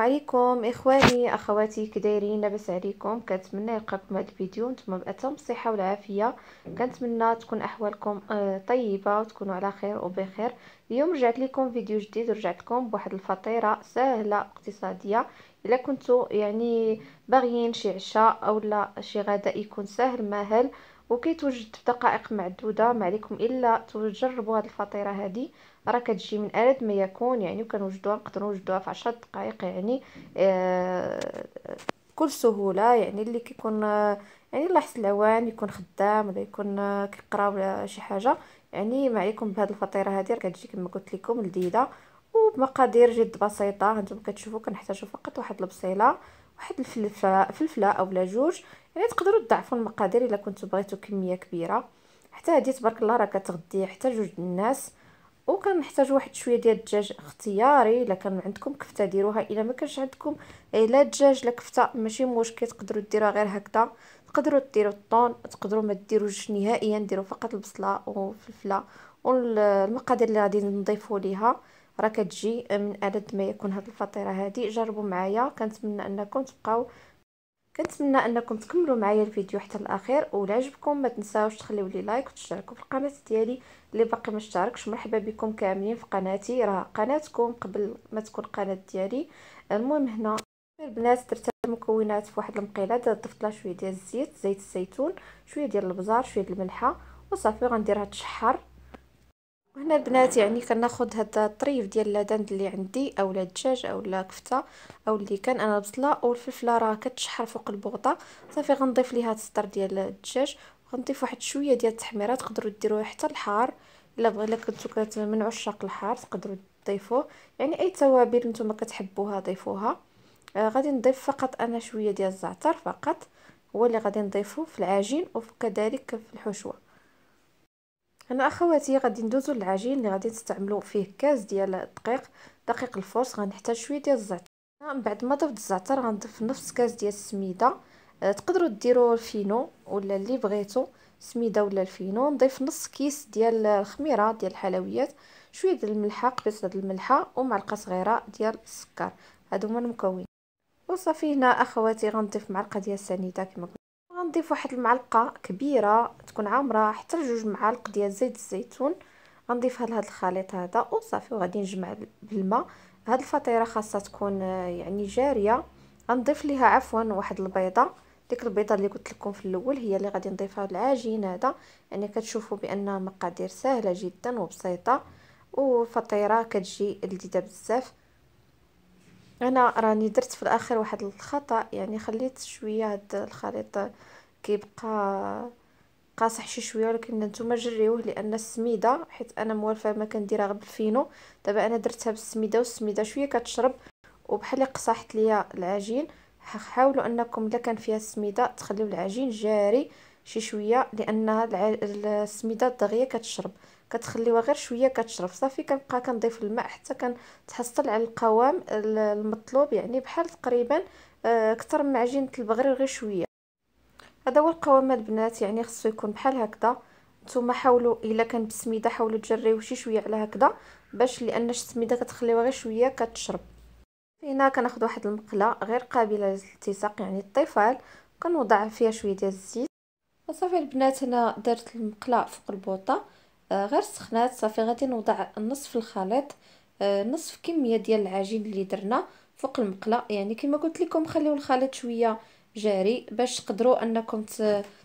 عليكم اخواني اخواتي كدايرين لاباس عليكم كنتمنى يلقاكم هذا الفيديو نتوما باتم الصحه والعافيه كنتمنى تكون احوالكم آه، طيبه وتكونوا على خير وبخير اليوم رجعت لكم فيديو جديد رجعت لكم بواحد الفطيره سهله اقتصاديه الا كنتو يعني باغيين شي عشاء اولا شي غداء يكون سهل ماهل وكيتوجد في دقائق معدوده ما عليكم الا تجربوا هذه الفطيره هذه راه كتجي من الف ما يكون يعني وكنوجدوها نقدروا نوجدوها في 10 دقائق يعني بكل آه، سهوله يعني اللي كيكون آه، يعني الله يحسن العوان يكون خدام ولا يكون آه، كيقرا ولا شي حاجه يعني ما عليكم بهاد الفطيره هذه راه كتجي كما قلت لكم لذيذه وبمقادير جد بسيطه هانتم كتشوفوا كنحتاجوا فقط واحد البصيله واحد الفلفله فلفله اولا جوج يعني تقدروا تضعفوا المقادير الا كنتو بغيتو كميه كبيره حتى هذه تبارك الله راه كتغدي حتى جوج الناس وكنحتاج واحد شويه ديال الدجاج اختياري الا كان عندكم كفته ديروها الا ما كانش عندكم إيه، لا دجاج لا كفته ماشي مشكل تقدروا ديروها غير هكذا تقدروا ديروا الطون تقدروا ما ديروش نهائيا ديروا فقط البصله والفلفله والمقادير اللي غادي نضيفوا ليها راه كتجي من عدد ما يكون هذه الفطيره هذه جربوا معايا كنتمنى انكم تبقاو كنتمنى انكم تكملوا معايا الفيديو حتى الاخير ولا عجبكم ما تنساوش تخليو لي لايك وتشتركوا في القناه ديالي اللي باقي ما اشتركش مرحبا بكم كاملين في قناتي راه قناتكم قبل ما تكون القناه ديالي المهم هنا البنات درت المكونات في واحد المقيله ضفت لها شويه ديال الزيت زيت الزيتون شويه ديال البزار شويه ديال الملحه وصافي غنديرها تشحر هنا البنات يعني كناخذ هذا الطريف ديال اللادند اللي عندي اولا الدجاج اولا كفته او اللي كان انا البصله والفلفله راه كتشحر فوق البوطه صافي غنضيف ليها السطر ديال الدجاج غنضيف واحد شويه ديال التحميره تقدروا ديروها حتى الحار الا بغيلا كنتو من عشاق الحار تقدروا تضيفوه يعني اي توابل نتوما كتحبوها ضيفوها آه غادي نضيف فقط انا شويه ديال الزعتر فقط هو اللي غادي نضيفه في العجين وكذلك في الحشوه انا اخواتي غادي ندوزو للعجين اللي غادي نستعملو فيه كاس ديال الدقيق دقيق الفرص غنحتاج شويه ديال الزعتر من بعد ما ضفت الزعتر غنضيف نص كاس ديال السميده آه، تقدروا ديروا الفينو ولا اللي بغيتو سميده ولا الفينو نضيف نص كيس ديال الخميره ديال الحلويات شويه ديال الملحه قبيصه ديال الملحه ومعلقه صغيره ديال السكر هادو هما المكونات وصافي هنا اخواتي غنضيف معلقه ديال السنيده كما غنضيف واحد المعلقه كبيره تكون عامره حتى لجوج معالق ديال زيت الزيتون غنضيفها هذا الخليط هذا وصافي وغادي نجمع بالماء هاد الفطيره خاصها تكون آه، يعني جاريه غنضيف ليها عفوا واحد البيضه ديك البيضه اللي قلت لكم في الاول هي اللي غادي نضيفها للعجين هذا يعني كتشوفوا بان مقادير سهله جدا وبسيطه وفطيره كتجي لذيذه بزاف انا راني درت في الاخر واحد الخطا يعني خليت شويه هاد الخليط كيبقى قاصح شي شويه ولكن نتوما جريوه لان السميده حيت انا موالفه ما كنديرها غير بالفينو دابا انا درتها بالسميده والسميده شويه كتشرب وبحال اللي قصحت ليا العجين حاولوا انكم الا كان فيها السميده تخليو العجين جاري شي شويه لان السميده الضغيه كتشرب كتخليوها غير شويه كتشرب صافي كنبقى كنضيف الماء حتى كنتحصل على القوام المطلوب يعني بحال تقريبا آه، اكثر من عجينه البغرير غير شويه هذا هو القوام البنات يعني خصو يكون بحال هكذا نتوما حاولوا الا كان بالسميده حاولوا تجريو شي شويه على هكذا باش لان السميده كتخليوها غير شويه كتشرب هنا كناخذ واحد المقله غير قابله للالتصاق يعني الطفال كنوضع فيها شويه ديال الزيت وصافي البنات هنا درت المقله فوق البوطه آه، غير سخنات صافي غادي نوضع نصف الخليط آه، نصف كميه ديال العجين اللي درنا فوق المقله يعني كما قلت لكم خليو الخليط شويه جاري باش تقدروا انكم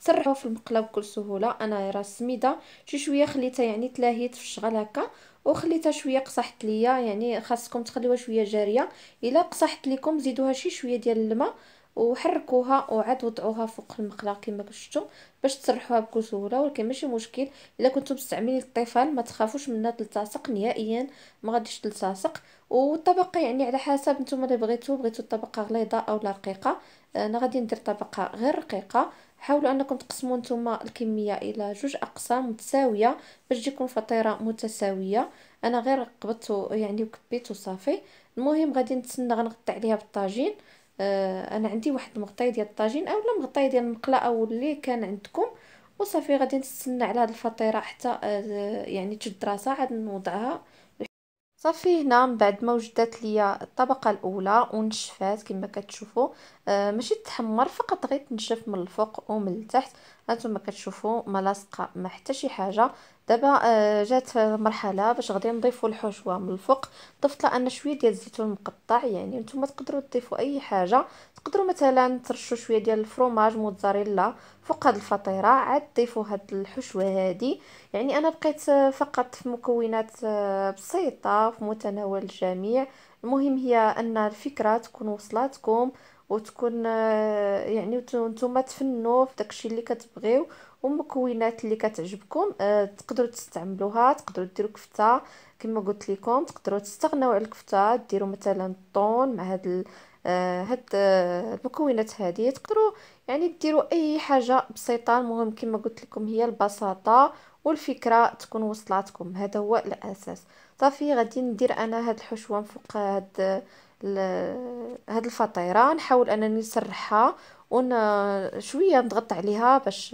تسرحوا في المقله بكل سهوله انا راه السميده شي شويه خليتها يعني تلاهيت في الشغل هكا وخليتها شويه قصحت ليا يعني خاصكم تخليوها شويه جاريه الا قصحت لكم زيدوها شي شويه ديال الماء وحركوها وعاد وضعوها فوق المقله كما شفتوا باش تسرحوها بكل سهوله ولكن ماشي مشكل الا كنتو مستعملين الطيفان ما تخافوش منها تلتصق نهائيا ما غاديش تلتصق والطبقه يعني على حسب نتوما اللي بغيتو بغيتو الطبقه غليظه او رقيقه آه، انا غادي ندير طبقه غير رقيقه حاولوا انكم تقسموا نتوما الكميه الى جوج اقسام متساويه باش تجيكم فطيره متساويه انا غير قبضت يعني وكبيت صافي المهم غادي نتسنى غنغطي عليها بالطاجين آه، انا عندي واحد المغطيه ديال الطاجين اولا مغطيه ديال المقله او اللي كان عندكم وصافي غادي نستنى على هاد الفطيره حتى آه، يعني تشد راسها عاد نوضعها صافي هنا من بعد ما وجدت ليا الطبقه الاولى ونشفات كما كتشوفوا آه ماشي تحمر فقط غير تنشف من الفوق ومن التحت هانتوما كتشوفوا ملاصقه ما حتى شي حاجه دابا آه، جات مرحله باش غادي نضيفوا الحشوه من الفوق ضفت لها شويه ديال الزيتون مقطع يعني نتوما تقدروا تضيفوا اي حاجه تقدروا مثلا ترشوا شويه ديال الفروماج موتزاريلا فوق هذه الفطيره عاد ضيفوا هذه الحشوه هذه يعني انا بقيت آه، فقط في مكونات آه، بسيطه في متناول الجميع المهم هي ان الفكره تكون وصلاتكم وتكون آه، يعني نتوما تفنوا في داكشي اللي كتبغيو ومكونات اللي كتعجبكم آه، تقدروا تستعملوها تقدروا ديروا كفته كما قلت لكم تقدروا تستغناو على الكفته ديروا مثلا الطون مع هاد آه، هاد المكونات هذه تقدروا يعني ديروا اي حاجه بسيطه المهم كما قلت لكم هي البساطه والفكره تكون وصلاتكم هذا هو الاساس صافي غادي ندير انا هاد الحشوه فوق هاد هاد الفطيره نحاول انني نسرحها ون شويه نضغط عليها باش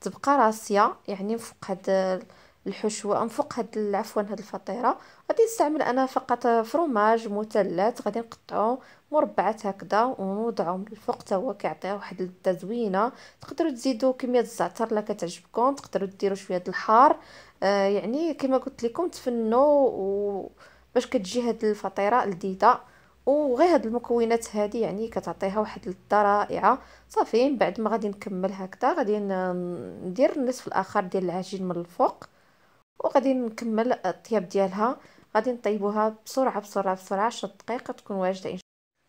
تبقى راسيه يعني فوق هاد الحشوه انفق هاد عفوا هاد الفطيره غادي نستعمل انا فقط فروماج مثلث غادي نقطعو مربعات هكذا ونوضعو من الفوق حتى هو كيعطي واحد اللذه زوينه تقدروا تزيدوا كميه الزعتر لا كتعجبكم تقدروا ديروا شويه د الحار آه يعني كما قلت لكم تفنوا و... باش كتجي هاد الفطيره لذيذه وغير هاد المكونات هادي يعني كتعطيها واحد اللذه رائعه صافي من بعد ما غادي نكمل هكذا غادي ندير النصف الاخر ديال العجين من الفوق وغادي نكمل الطياب ديالها غادي نطيبوها بسرعه بسرعه بسرعه 10 دقائق تكون واجده إن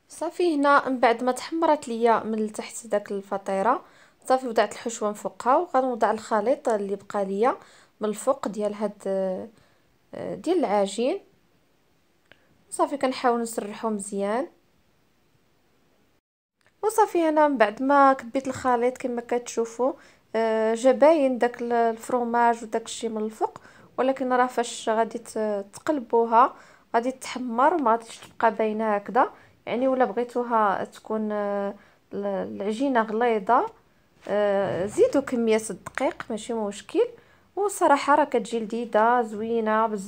صافي هنا من بعد ما تحمرت ليا من تحت داك الفطيره صافي وضعت الحشوه من فوقها وغنوضع الخليط اللي بقى ليا من الفوق ديال هاد ديال العجين صافي كنحاول نسرحو مزيان وصافي هنا من بعد ما كبيت الخليط كما كتشوفوا آه، جا باين داك الفروماج وداك الشيء من الفوق ولكن راه فاش غادي تقلبوها غادي تحمر ما غاديش تبقى باينه هكذا يعني ولا بغيتوها تكون آه، العجينه غليظه آه، زيدوا كميه الدقيق ماشي مشكل وصراحه راه كتجي لذيذه زوينه بزاف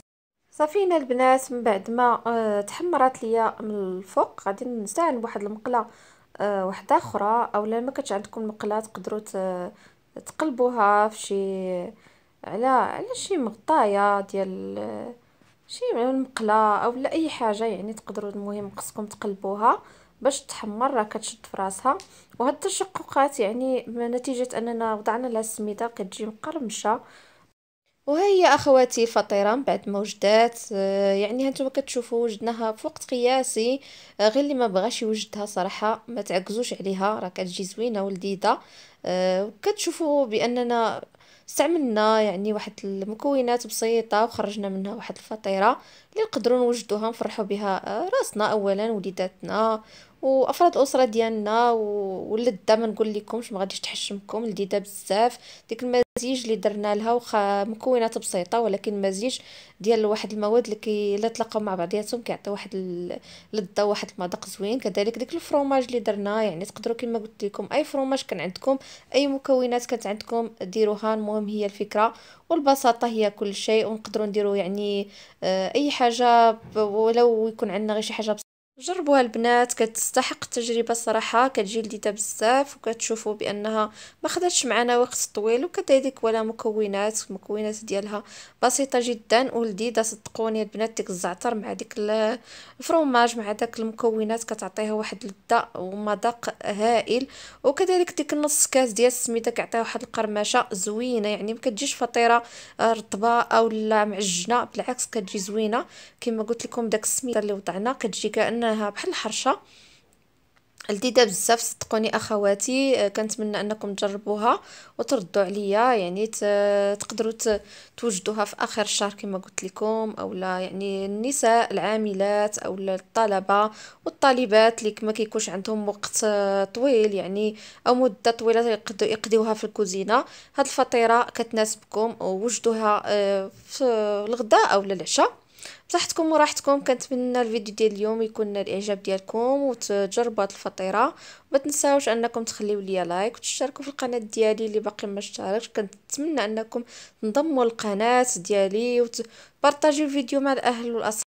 صافي هنا البنات من بعد ما آه، تحمرات ليا من الفوق غادي نستعمل بواحد المقله وحده اخرى اولا ما كانتش عندكم مقله تقدروا تقلبوها في شي على على شي مغطايه ديال شي مقله او لا اي حاجه يعني تقدروا المهم خصكم تقلبوها باش تحمر راه كتشد في راسها وهاد التشققات يعني نتيجه اننا وضعنا لها السميده كتجي مقرمشه وهي اخواتي فطيره من بعد ما وجدات آه، يعني هانتوما كتشوفوا وجدناها في وقت قياسي آه، غير اللي ما بغاش يوجدها صراحه ما تعكزوش عليها راه كتجي زوينه ولذيذه آه، كتشوفوا باننا استعملنا يعني واحد المكونات بسيطة وخرجنا منها واحد الفطيرة اللي نقدروا نوجدوها نفرحوا بها آه، راسنا اولا وليداتنا وافراد الاسره ديالنا ولذة ما نقول لكمش ما غاديش تحشمكم لذيذه بزاف ديك المزيج اللي درنا لها واخا مكونات بسيطه ولكن مزيج ديال واحد المواد اللي كي تلاقاو مع بعضياتهم كيعطي واحد اللذه واحد المذاق زوين كذلك ديك الفروماج اللي درنا يعني تقدروا كما قلت لكم اي فروماج كان عندكم اي مكونات كانت عندكم ديروها المهم هي الفكره والبساطه هي كل شيء ونقدروا نديروا يعني آه، اي حاجه ولو يكون عندنا غير شي حاجه جربوها البنات كتستحق التجربة صراحة كتجي لذيذة بزاف وكتشوفوا بانها ما خداتش معنا وقت طويل وكتهديك ولا مكونات المكونات ديالها بسيطة جدا ولذيذة صدقوني البنات ديك الزعتر مع ديك الفرماج مع داك المكونات كتعطيها واحد اللذة ومذاق هائل وكذلك ديك النص كاس ديال السميده كيعطيها واحد القرمشه زوينه يعني ما كتجيش فطيره آه، رطبه اولا معجنه بالعكس كتجي زوينه كما قلت لكم داك السميده اللي وضعنا كتجي كأن درناها بحال الحرشه لذيذه بزاف صدقوني اخواتي آه، كنتمنى انكم تجربوها وتردوا عليا يعني تقدروا توجدوها في اخر الشهر كما قلت لكم اولا يعني النساء العاملات او الطلبه والطالبات اللي ما كيكونش عندهم وقت آه، طويل يعني او مده طويله يقدروا يقضيوها في الكوزينه هاد الفطيره كتناسبكم ووجدوها آه، في الغداء او العشاء بصحتكم وراحتكم كنتمنى الفيديو ديال اليوم يكون نال الاعجاب ديالكم وتجربوا هاد الفطيره ما تنساوش انكم تخليو ليا لايك وتشتركوا في القناه ديالي اللي باقي ما اشتركش كنتمنى انكم تنضموا للقناه ديالي وتبارطاجيو الفيديو مع الاهل والاصحاب